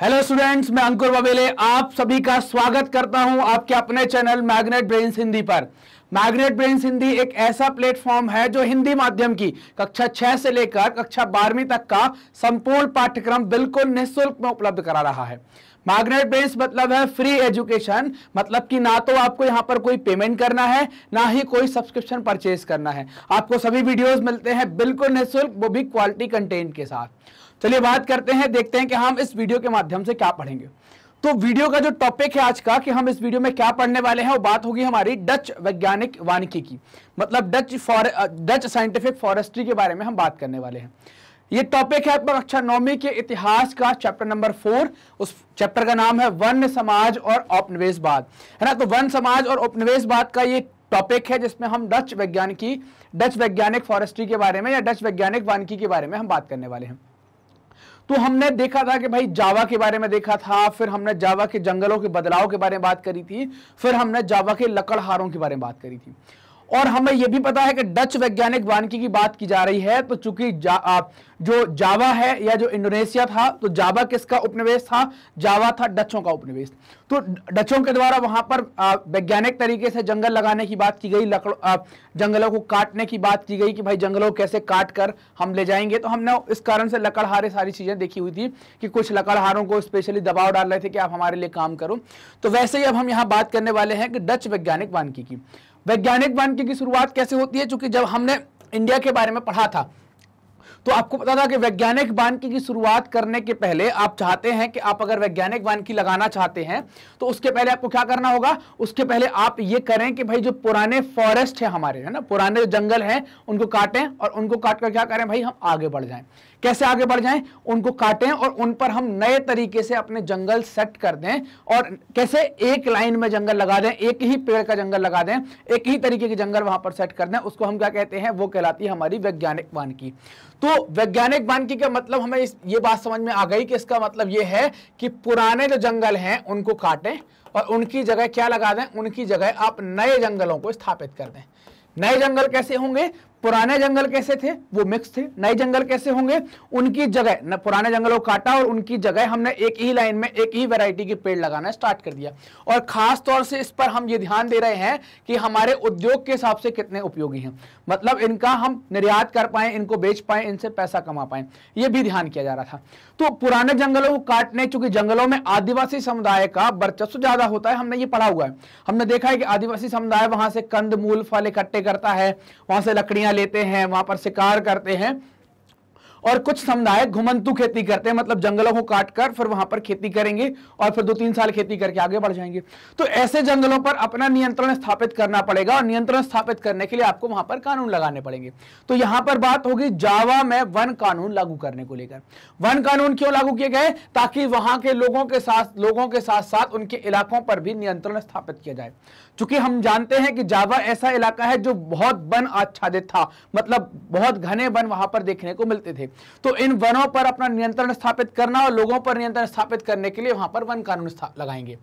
hello students मैं अंकुर बबेले आप सभी का स्वागत करता हूं आपके अपने चैनल मैग्नेट ब्रेन हिंदी पर मैग्नेट ब्रेन्स हिंदी एक ऐसा प्लेटफॉर्म है जो हिंदी माध्यम की कक्षा छह से लेकर कक्षा बारहवीं तक का संपूर्ण पाठ्यक्रम बिल्कुल निःशुल्क में उपलब्ध करा रहा है मैग्नेट बेस मतलब है फ्री एजुकेशन मतलब कि ना तो आपको यहाँ पर कोई पेमेंट करना है ना ही कोई सब्सक्रिप्शन परचेज करना है आपको सभी वीडियोस मिलते हैं बिल्कुल निःशुल्क वो भी क्वालिटी कंटेंट के साथ चलिए बात करते हैं देखते हैं कि हम इस वीडियो के माध्यम से क्या पढ़ेंगे तो वीडियो का जो टॉपिक है आज का कि हम इस वीडियो में क्या पढ़ने वाले हैं वो बात होगी हमारी डच वैज्ञानिक वानिकी की मतलब Dutch for Dutch scientific forestry के बारे में हम बात करने वाले हैं ये टॉपिक है आपका कक्षा नौवीं के इतिहास का चैप्टर नंबर फोर उस चैप्टर का नाम है वन्य समाज और औपनिवेशवाद है ना तो वन समाज और औपनिवेशवाद का ये टॉपिक है जिसमें हम डच वैज्ञानिकी डच वैज्ञानिक फॉरेस्ट्री के बारे में या डच वैज्ञानिक वानिकी के बारे में हम बात करने वाले हैं तो हमने देखा था कि भाई जावा के बारे में देखा था फिर हमने जावा के जंगलों के बदलाव के बारे में बात करी थी फिर हमने जावा के लकड़हारों के बारे में बात करी थी और हमें यह भी पता है कि डच वैज्ञानिक वानकी की बात की जा रही है तो चूंकि जा, जो जावा है या जो इंडोनेशिया था तो जावा किसका उपनिवेश था जावा था डचों का उपनिवेश तो डचों के द्वारा वहां पर वैज्ञानिक तरीके से जंगल लगाने की बात की गई लकड़ जंगलों को काटने की बात की गई कि भाई जंगलों कैसे काट कर हम ले जाएंगे तो हमने इस कारण से लकड़हारे सारी चीजें देखी हुई थी कि कुछ लकड़हारों को स्पेशली दबाव डाल रहे थे कि आप हमारे लिए काम करो तो वैसे ही अब हम यहाँ बात करने वाले हैं कि डच वैज्ञानिक वानकी की वैज्ञानिक वानिकी की शुरुआत कैसे होती है चूंकि जब हमने इंडिया के बारे में पढ़ा था तो आपको पता था कि वैज्ञानिक वानिकी की शुरुआत करने के पहले आप चाहते हैं कि आप अगर वैज्ञानिक वानिकी लगाना चाहते हैं तो उसके पहले आपको क्या करना होगा उसके पहले आप ये करें कि भाई जो पुराने फॉरेस्ट है हमारे है ना पुराने जंगल हैं उनको काटें और उनको काटकर क्या करें भाई हम आगे बढ़ जाएं कैसे आगे बढ़ जाएं उनको काटें और उन पर हम नए तरीके से अपने जंगल सेट कर दें और कैसे एक लाइन में जंगल लगा दें एक ही पेड़ का जंगल लगा दें एक ही तरीके के जंगल वहां पर सेट कर दें उसको हम क्या कहते हैं वो कहलाती है हमारी वैज्ञानिक वानकी तो वैज्ञानिक वानकी का मतलब हमें इस ये बात समझ में आ गई कि इसका मतलब ये है कि पुराने जो जंगल हैं उनको काटें और उनकी जगह क्या लगा दें उनकी जगह आप नए जंगलों को स्थापित कर दें नए जंगल कैसे होंगे पुराने जंगल कैसे थे वो मिक्स थे नए जंगल कैसे होंगे उनकी जगह न पुराने जंगलों को काटा और उनकी जगह हमने एक ही लाइन में एक ही वैरायटी के पेड़ लगाना स्टार्ट कर दिया और खास तौर से इस पर हम ये ध्यान दे रहे हैं कि हमारे उद्योग के हिसाब से कितने उपयोगी हैं मतलब इनका हम निर्यात कर पाए इनको बेच पाए इनसे पैसा कमा पाए ये भी ध्यान किया जा रहा था तो पुराने जंगलों को काटने चूंकि जंगलों में आदिवासी समुदाय का वर्चस्व ज्यादा होता है हमने ये पढ़ा हुआ है हमने देखा है कि आदिवासी समुदाय वहां से कंद मूल फल इकट्ठे करता है वहां से लकड़ियां मछलियां लेते हैं वहां पर शिकार करते हैं और कुछ समुदाय घुमंतु खेती करते हैं मतलब जंगलों को काट कर फिर वहां पर खेती करेंगे और फिर दो तीन साल खेती करके आगे बढ़ जाएंगे तो ऐसे जंगलों पर अपना नियंत्रण स्थापित करना पड़ेगा और नियंत्रण स्थापित करने के लिए आपको वहां पर कानून लगाने पड़ेंगे तो यहां पर बात होगी जावा में वन कानून लागू करने को लेकर वन कानून क्यों लागू किए गए ताकि वहां के लोगों के साथ लोगों के साथ साथ उनके इलाकों पर भी नियंत्रण स्थापित किया जाए चूंकि हम जानते हैं कि जावा ऐसा इलाका है जो बहुत वन आच्छादित था मतलब बहुत घने वन वहां पर देखने को मिलते थे तो इन वनों पर अपना नियंत्रण स्थापित करना और लोगों पर नियंत्रण स्थापित करने के लिए वहां पर वन कानून लगाएंगे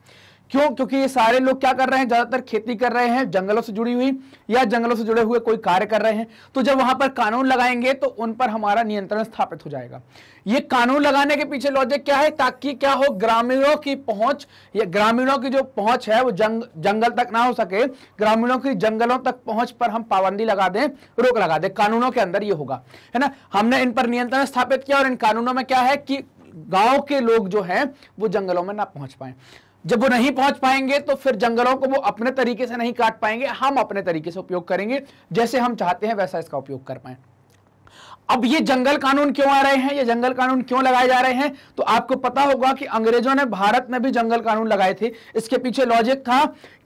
क्यों क्योंकि ये सारे लोग क्या कर रहे हैं ज्यादातर खेती कर रहे हैं जंगलों से जुड़ी हुई या जंगलों से जुड़े हुए कोई कार्य कर रहे हैं तो जब वहां पर कानून लगाएंगे तो उन पर हमारा नियंत्रण स्थापित हो जाएगा ये कानून लगाने के पीछे लॉजिक क्या है ताकि क्या हो ग्रामीणों की पहुंच या ग्रामीणों की जो पहुंच है वो जंग जंगल तक ना हो सके ग्रामीणों की जंगलों तक पहुंच पर हम पाबंदी लगा दें रोक लगा दें कानूनों के अंदर ये होगा है ना हमने इन पर नियंत्रण स्थापित किया और इन कानूनों में क्या है कि गांव के लोग जो हैं वो जंगलों में ना पहुंच पाए जब वो नहीं पहुंच पाएंगे तो फिर जंगलों को वो अपने तरीके से नहीं काट पाएंगे हम अपने तरीके से उपयोग करेंगे जैसे हम चाहते हैं वैसा इसका उपयोग कर पाए अब ये जंगल कानून क्यों आ रहे हैं ये जंगल कानून क्यों लगाए जा रहे हैं तो आपको पता होगा कि अंग्रेजों ने भारत में भी जंगल कानून लगाए थे इसके पीछे लॉजिक था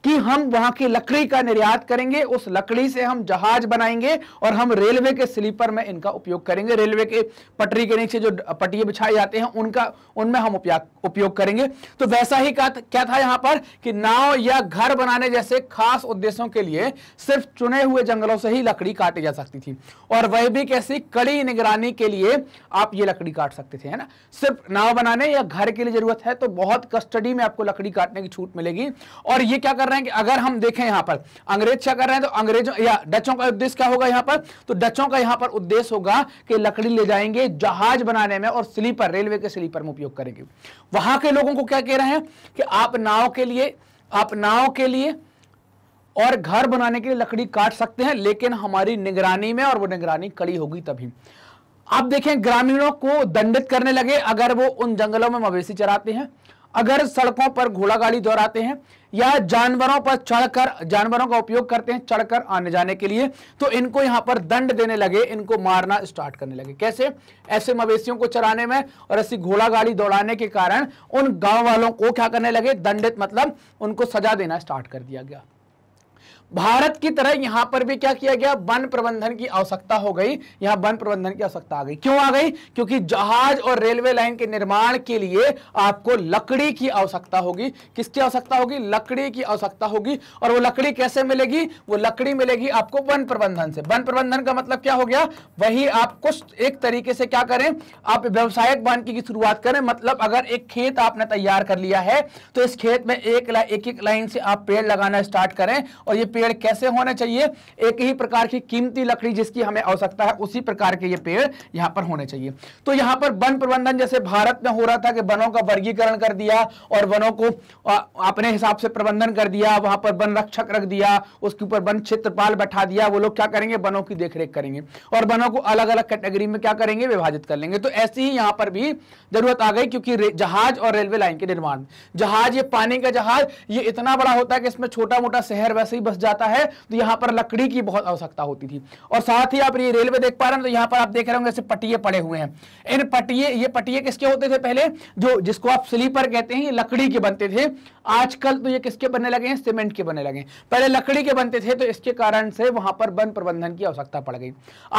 कि हम वहां की लकड़ी का निर्यात करेंगे उस लकड़ी से हम जहाज बनाएंगे और हम रेलवे के स्लीपर में इनका उपयोग करेंगे रेलवे के पटरी के नीचे जो पटिये बिछाए जाते हैं उनका उनमें हम उपयोग करेंगे तो वैसा ही क्या क्या था यहां पर कि नाव या घर बनाने जैसे खास उद्देश्यों के लिए सिर्फ चुने हुए जंगलों से ही लकड़ी काटी जा सकती थी और वह भी कैसी कड़ी निगरानी के लिए आप ये लकड़ी काट सकते थे है ना सिर्फ नाव बनाने या घर के लिए जरूरत है तो बहुत कस्टडी में आपको लकड़ी काटने की छूट मिलेगी और ये क्या कर रहे हैं कि अगर हम देखें यहां पर अंग्रेज क्या कर रहे हैं तो अंग्रेजों या डचों का उद्देश्य क्या होगा यहां पर तो डचों का यहां पर उद्देश्य होगा कि लकड़ी ले जाएंगे जहाज बनाने में और स्लीपर रेलवे के स्लीपर में उपयोग करेंगे वहां के लोगों को क्या कह रहे हैं कि आप नाव के लिए आप नाव के लिए और घर बनाने के लिए लकड़ी काट सकते हैं लेकिन हमारी निगरानी में और वो निगरानी कड़ी होगी तभी आप देखें ग्रामीणों को दंडित करने लगे अगर वो उन जंगलों में मवेशी चराते हैं अगर सड़कों पर घोड़ा गाड़ी दोहराते हैं या जानवरों पर चढ़कर जानवरों का उपयोग करते हैं चढ़कर आने जाने के लिए तो इनको यहां पर दंड देने लगे इनको मारना स्टार्ट करने लगे कैसे ऐसे मवेशियों को चराने में और ऐसी घोड़ा गाड़ी दौड़ाने के कारण उन गांव वालों को क्या करने लगे दंडित मतलब उनको सजा देना स्टार्ट कर दिया गया भारत की तरह यहां पर भी क्या किया गया वन प्रबंधन की आवश्यकता हो गई यहां वन प्रबंधन की आवश्यकता आ गई क्यों आ गई क्योंकि जहाज और रेलवे लाइन के निर्माण के लिए आपको लकड़ी की आवश्यकता होगी किसकी आवश्यकता होगी लकड़ी की आवश्यकता होगी और वो लकड़ी कैसे मिलेगी वो लकड़ी मिलेगी आपको वन प्रबंधन से वन प्रबंधन का मतलब क्या हो गया वही आप कुछ एक तरीके से क्या करें आप व्यवसायिक वन की शुरुआत करें मतलब अगर एक खेत आपने तैयार कर लिया है तो इस खेत में एक एक लाइन से आप पेड़ लगाना स्टार्ट करें और ये पेड़ कैसे होने चाहिए एक ही प्रकार की कीमती लकड़ी जिसकी हमें आवश्यकता है उसी प्रकार के ये पेड़ यहां पर होने चाहिए तो यहां पर वन प्रबंधन जैसे भारत में हो रहा था कि वनों का वर्गीकरण कर दिया और वनों को अपने हिसाब से प्रबंधन कर दिया वहां पर वन रक्षक रख दिया उसके ऊपर वन क्षेत्रपाल बैठा दिया वो लोग क्या करेंगे वनों की देखरेख करेंगे और वनों को अलग अलग कैटेगरी में क्या करेंगे विभाजित कर लेंगे तो ऐसी ही यहां पर भी जरूरत आ गई क्योंकि जहाज और रेलवे लाइन के निर्माण जहाज ये पानी का जहाज ये इतना बड़ा होता है कि इसमें छोटा मोटा शहर वैसे ही बस जाता है तो यहां पर लकड़ी की बहुत आवश्यकता होती थी और साथ ही आप ये रेलवे देख पा रहे हैं तो यहां पर आप देख रहे होंगे जैसे पटिए पड़े हुए हैं इन पटिए ये पटिए किसके होते थे पहले जो जिसको आप स्लीपर कहते हैं ये लकड़ी के बनते थे आजकल तो ये किसके बनने लगे हैं सीमेंट के बनने लगे पहले लकड़ी के बनते थे तो इसके कारण से वहां पर वन प्रबंधन की आवश्यकता पड़ गई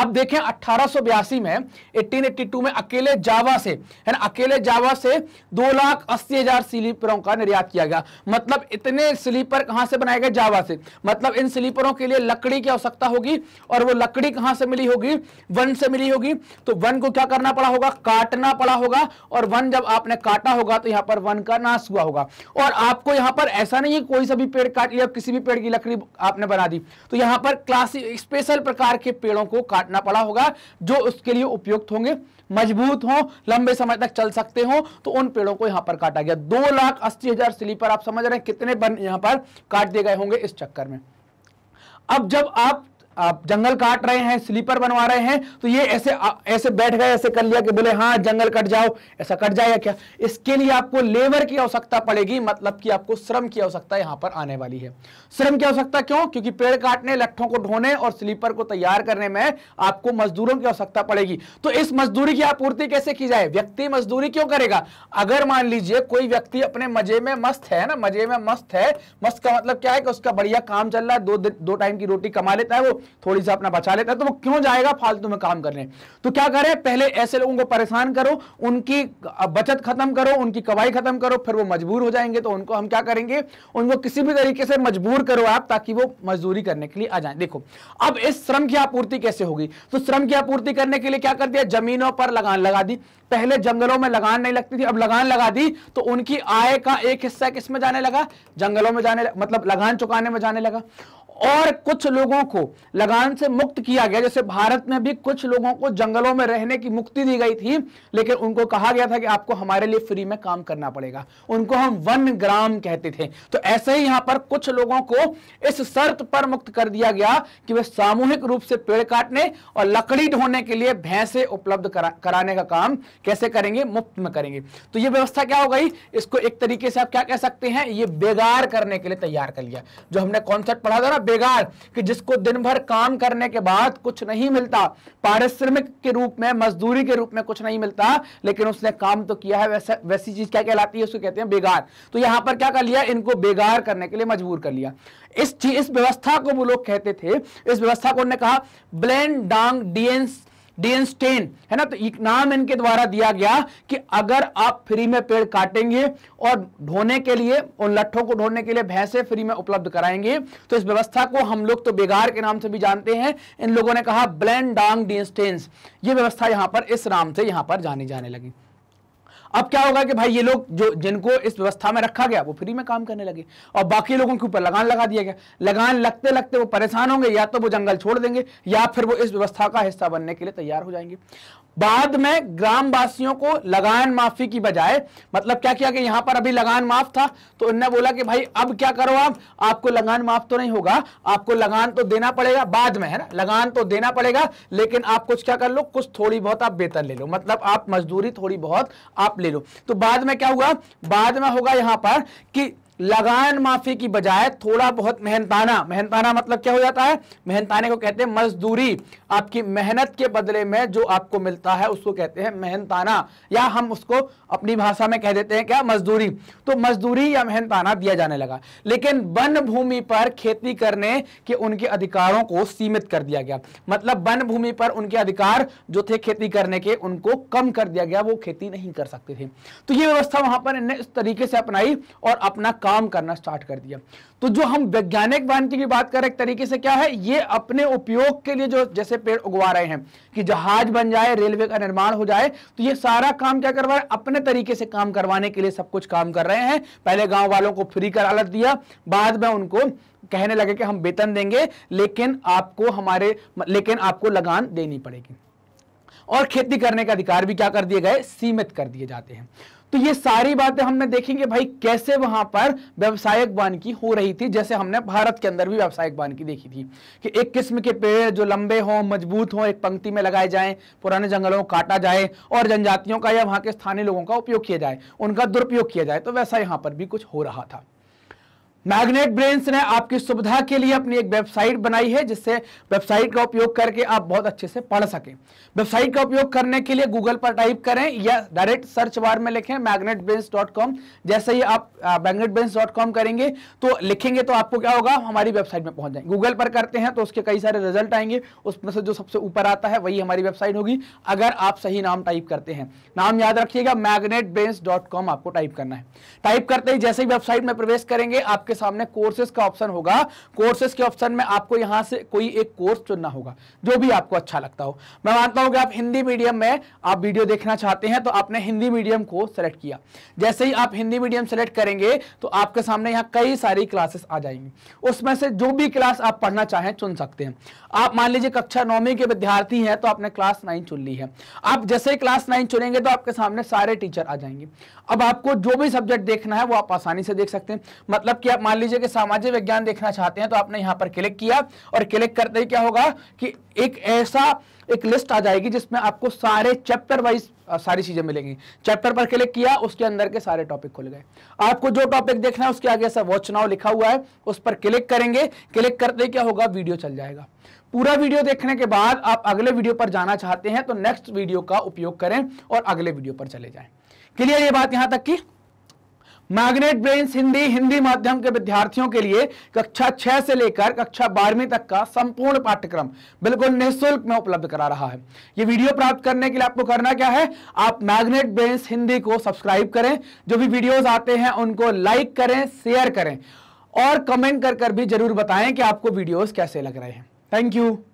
आप देखें अठारह में 1882 में अकेले जावा से है ना अकेले जावा से दो लाख अस्सी हजार स्लीपरों का निर्यात किया गया मतलब इतने स्लीपर कहां से बनाए गए जावा से मतलब मतलब इन स्लीपरों के लिए लकड़ी की आवश्यकता होगी और वो लकड़ी कहां से मिली होगी वन से मिली होगी तो वन को क्या करना पड़ा होगा काटना पड़ा होगा और वन जब आपने काटा होगा तो यहां पर वन का नाश हुआ होगा और आपको यहां पर ऐसा नहीं है कोई सा भी पेड़ काट लिया किसी भी पेड़ की लकड़ी आपने बना दी तो यहां पर क्लासिक स्पेशल प्रकार के पेड़ों को काटना पड़ा होगा जो उसके लिए उपयुक्त होंगे मजबूत हो लंबे समय तक चल सकते हो तो उन पेड़ों को यहां पर काटा गया दो लाख अस्सी हजार स्लीपर आप समझ रहे हैं कितने बन यहां पर काट दिए गए होंगे इस चक्कर में अब जब आप आप जंगल काट रहे हैं स्लीपर बनवा रहे हैं तो ये ऐसे ऐसे बैठ गए ऐसे कर लिया कि बोले हाँ जंगल कट जाओ ऐसा कट जाएगा क्या इसके लिए आपको लेबर की आवश्यकता पड़ेगी मतलब कि आपको श्रम की आवश्यकता यहाँ पर आने वाली है श्रम की आवश्यकता क्यों क्योंकि पेड़ काटने लट्ठों को ढोने और स्लीपर को तैयार करने में आपको मजदूरों की आवश्यकता पड़ेगी तो इस मजदूरी की आपूर्ति कैसे की जाए व्यक्ति मजदूरी क्यों करेगा अगर मान लीजिए कोई व्यक्ति अपने मजे में मस्त है ना मजे में मस्त है मस्त का मतलब क्या है कि उसका बढ़िया काम चल रहा है दो दो टाइम की रोटी कमा लेता है वो थोड़ी सा अपना बचा लेता है तो वो क्यों जाएगा फालतू में काम करने तो क्या करें पहले ऐसे लोगों को परेशान करो उनकी बचत खत्म करो उनकी कवाई खत्म करो फिर वो मजबूर हो जाएंगे तो उनको हम क्या करेंगे उनको किसी भी तरीके से मजबूर करो आप ताकि वो मजदूरी करने के लिए आ जाए देखो अब इस श्रम की आपूर्ति कैसे होगी तो श्रम की आपूर्ति करने के लिए क्या कर दिया जमीनों पर लगान लगा दी पहले जंगलों में लगान नहीं लगती थी अब लगान लगा दी तो उनकी आय का एक हिस्सा किसमें जाने लगा जंगलों में जाने मतलब लगान चुकाने में जाने लगा और कुछ लोगों को लगान से मुक्त किया गया जैसे भारत में भी कुछ लोगों को जंगलों में रहने की मुक्ति दी गई थी लेकिन उनको कहा गया था कि आपको हमारे लिए फ्री में काम करना पड़ेगा उनको हम वन ग्राम कहते थे तो ऐसे ही यहां पर कुछ लोगों को इस शर्त पर मुक्त कर दिया गया कि वे सामूहिक रूप से पेड़ काटने और लकड़ी ढोने के लिए भैंसे उपलब्ध करा, कराने का काम कैसे करेंगे मुफ्त में करेंगे तो यह व्यवस्था क्या हो गई इसको एक तरीके से आप क्या कह सकते हैं ये बेगार करने के लिए तैयार कर लिया जो हमने कॉन्सेप्ट पढ़ा था ना बेगार कि जिसको दिन भर काम करने के बाद कुछ नहीं मिलता पारिश्रमिक के रूप में मजदूरी के रूप में कुछ नहीं मिलता लेकिन उसने काम तो किया है वैसे, वैसी चीज क्या कहलाती है उसको कहते हैं बेगार तो यहां पर क्या कर लिया इनको बेगार करने के लिए मजबूर कर लिया इस चीज इस व्यवस्था को वो लोग कहते थे इस व्यवस्था को उन्होंने कहा ब्लैंड डांग डीएंस डेंस्टेन है ना तो नाम इनके द्वारा दिया गया कि अगर आप फ्री में पेड़ काटेंगे और ढोने के लिए उन लट्ठों को ढोने के लिए भैंसे फ्री में उपलब्ध कराएंगे तो इस व्यवस्था को हम लोग तो बेगार के नाम से भी जानते हैं इन लोगों ने कहा ब्लैंड डांग डेंस्टेन्स ये व्यवस्था यहां पर इस नाम से यहां पर जानी जाने लगी अब क्या होगा कि भाई ये लोग जो जिनको इस व्यवस्था में रखा गया वो फ्री में काम करने लगे और बाकी लोगों के ऊपर लगान लगा दिया गया लगान लगते लगते वो परेशान होंगे या तो वो जंगल छोड़ देंगे या फिर वो इस व्यवस्था का हिस्सा बनने के लिए तैयार हो जाएंगे बाद में ग्रामवासियों को लगान माफी की बजाय मतलब क्या किया कि यहां पर अभी लगान माफ था तो उन्होंने बोला कि भाई अब क्या करो आप आपको लगान माफ तो नहीं होगा आपको लगान तो देना पड़ेगा बाद में है ना लगान तो देना पड़ेगा लेकिन आप कुछ क्या कर लो कुछ थोड़ी बहुत आप वेतन ले लो मतलब आप मजदूरी थोड़ी बहुत आप ले लो तो बाद में क्या हुआ बाद में होगा यहां पर कि लगान माफी की बजाय थोड़ा बहुत मेहनताना मेहनताना मतलब क्या हो जाता है मेहनताने को कहते हैं मजदूरी आपकी मेहनत के बदले में जो आपको मिलता है उसको कहते हैं मेहनताना या हम उसको अपनी भाषा में कह देते हैं क्या मजदूरी तो मजदूरी या मेहनताना दिया जाने लगा लेकिन वन भूमि पर खेती करने के उनके अधिकारों को सीमित कर दिया गया मतलब वन भूमि पर उनके अधिकार जो थे खेती करने के उनको कम कर दिया गया वो खेती नहीं कर सकते थे तो ये व्यवस्था वहां पर इन्हें इस तरीके से अपनाई और अपना काम करना स्टार्ट कर दिया तो जो हम वैज्ञानिक वानिकी की बात कर रहे हैं तरीके से क्या है ये अपने उपयोग के लिए जो जैसे पेड़ उगवा रहे हैं कि जहाज बन जाए रेलवे का निर्माण हो जाए तो ये सारा काम क्या करवा रहे हैं अपने तरीके से काम करवाने के लिए सब कुछ काम कर रहे हैं पहले गांव वालों को फ्री करालत दिया बाद में उनको कहने लगे कि हम वेतन देंगे लेकिन आपको हमारे लेकिन आपको लगान देनी पड़ेगी और खेती करने का अधिकार भी क्या कर दिए गए सीमित कर दिए जाते हैं तो ये सारी बातें हमने देखेंगे भाई कैसे वहां पर व्यवसायिक की हो रही थी जैसे हमने भारत के अंदर भी व्यावसायिक की देखी थी कि एक किस्म के पेड़ जो लंबे हों मजबूत हों एक पंक्ति में लगाए जाएं पुराने जंगलों को काटा जाए और जनजातियों का या वहां के स्थानीय लोगों का उपयोग किया जाए उनका दुरुपयोग किया जाए तो वैसा यहां पर भी कुछ हो रहा था मैग्नेट ब्रेन्स ने आपकी सुविधा के लिए अपनी एक वेबसाइट बनाई है जिससे वेबसाइट का उपयोग करके आप बहुत अच्छे से पढ़ सकें वेबसाइट का उपयोग करने के लिए गूगल पर टाइप करें या डायरेक्ट सर्च बार में लिखें मैग्नेट ब्रेन्स डॉट कॉम जैसे ही आप मैग्नेट ब्रेन्स डॉट कॉम करेंगे तो लिखेंगे तो आपको क्या होगा हमारी वेबसाइट में पहुंच जाएंगे गूगल पर करते हैं तो उसके कई सारे रिजल्ट आएंगे उसमें से जो सबसे ऊपर आता है वही हमारी वेबसाइट होगी अगर आप सही नाम टाइप करते हैं नाम याद रखिएगा मैग्नेट आपको टाइप करना है टाइप करते ही जैसे ही वेबसाइट में प्रवेश करेंगे आपके आपके सामने कोर्सेज का ऑप्शन होगा कोर्सेज के ऑप्शन में आपको यहां से कोई एक कोर्स चुनना होगा जो भी आपको अच्छा लगता हो मैं मानता हूं कि आप हिंदी मीडियम में आप वीडियो देखना चाहते हैं तो आपने हिंदी मीडियम को सिलेक्ट किया जैसे ही आप हिंदी मीडियम सेलेक्ट करेंगे तो आपके सामने यहाँ कई सारी क्लासेस आ जाएंगी उसमें से जो भी क्लास आप पढ़ना चाहें चुन सकते हैं आप मान लीजिए कक्षा नौवीं के विद्यार्थी हैं तो आपने क्लास नाइन चुन ली है आप जैसे ही क्लास नाइन चुनेंगे तो आपके सामने सारे टीचर आ जाएंगे अब आपको जो भी सब्जेक्ट देखना है वो आप आसानी से देख सकते हैं मतलब कि आप मान लीजिए कि सामाजिक विज्ञान देखना चाहते हैं तो आपने यहां पर क्लिक किया और क्लिक करते ही क्या होगा कि एक ऐसा एक लिस्ट आ जाएगी जिसमें आपको सारे चैप्टर वाइज सारी चीजें मिलेंगी चैप्टर पर क्लिक किया उसके अंदर के सारे टॉपिक खुल गए आपको जो टॉपिक देखना है उसके आगे ऐसा वॉच नाउ लिखा हुआ है उस पर क्लिक करेंगे क्लिक करते ही क्या होगा वीडियो चल जाएगा पूरा वीडियो देखने के बाद आप अगले वीडियो पर जाना चाहते हैं तो नेक्स्ट वीडियो का उपयोग करें और अगले वीडियो पर चले जाए क्लियर ये बात यहां तक की मैग्नेट ब्रेन्स हिंदी हिंदी माध्यम के विद्यार्थियों के लिए कक्षा छह से लेकर कक्षा बारहवीं तक का संपूर्ण पाठ्यक्रम बिल्कुल निःशुल्क में उपलब्ध करा रहा है ये वीडियो प्राप्त करने के लिए आपको करना क्या है आप मैग्नेट ब्रेन्स हिंदी को सब्सक्राइब करें जो भी वीडियोज आते हैं उनको लाइक करें शेयर करें और कमेंट कर कर भी जरूर बताएं कि आपको वीडियोज कैसे लग रहे हैं थैंक यू